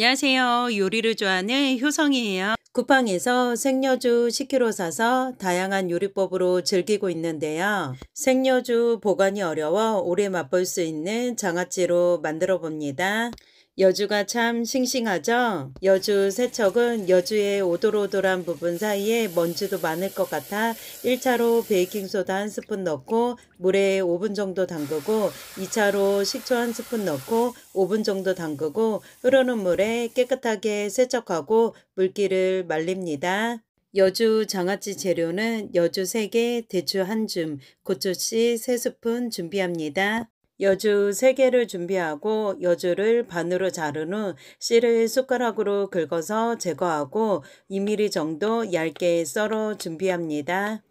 안녕하세요. 요리를 좋아하는 효성이에요. 쿠팡에서 생여주 10kg 사서 다양한 요리법으로 즐기고 있는데요. 생여주 보관이 어려워 오래 맛볼 수 있는 장아찌로 만들어 봅니다. 여주가 참 싱싱하죠? 여주 세척은 여주의 오돌오돌한 부분 사이에 먼지도 많을 것 같아 1차로 베이킹소다 한 스푼 넣고 물에 5분 정도 담그고 2차로 식초 한 스푼 넣고 5분 정도 담그고 흐르는 물에 깨끗하게 세척하고 물기를 말립니다. 여주 장아찌 재료는 여주 3개, 대추 1줌, 고추씨 3스푼 준비합니다. 여주 3 개를 준비하고 여주를 반으로 자른 후 씨를 숟가락으로 긁어서 제거하고 2mm 정도 얇게 썰어 준비합니다.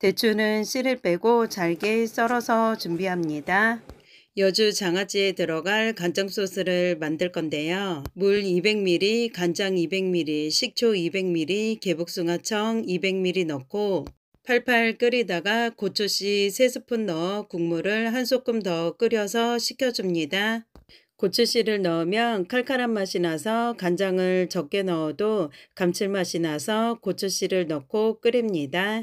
대추는 씨를 빼고 잘게 썰어서 준비합니다. 여주 장아찌에 들어갈 간장 소스를 만들 건데요. 물 200ml, 간장 200ml, 식초 200ml, 개복숭아청 200ml 넣고 팔팔 끓이다가 고추씨 3스푼 넣어 국물을 한 소끔 더 끓여서 식혀줍니다. 고추씨를 넣으면 칼칼한 맛이 나서 간장을 적게 넣어도 감칠맛이 나서 고추씨를 넣고 끓입니다.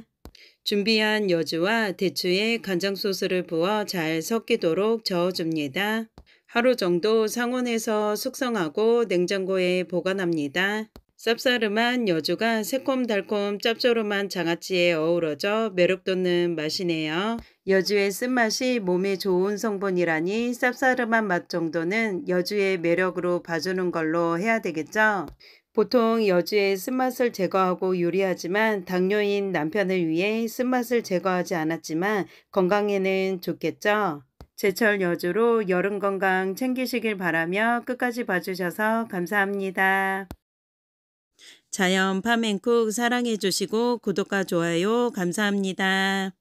준비한 여주와 대추에 간장 소스를 부어 잘 섞이도록 저어줍니다. 하루 정도 상온에서 숙성하고 냉장고에 보관합니다. 쌉싸름한 여주가 새콤달콤 짭조름한 장아찌에 어우러져 매력돋는 맛이네요. 여주의 쓴맛이 몸에 좋은 성분이라니 쌉싸름한 맛 정도는 여주의 매력으로 봐주는 걸로 해야 되겠죠? 보통 여주의 쓴맛을 제거하고 요리하지만 당뇨인 남편을 위해 쓴맛을 제거하지 않았지만 건강에는 좋겠죠? 제철 여주로 여름 건강 챙기시길 바라며 끝까지 봐주셔서 감사합니다. 자연 파멘쿡 사랑해 주시고 구독과 좋아요 감사합니다.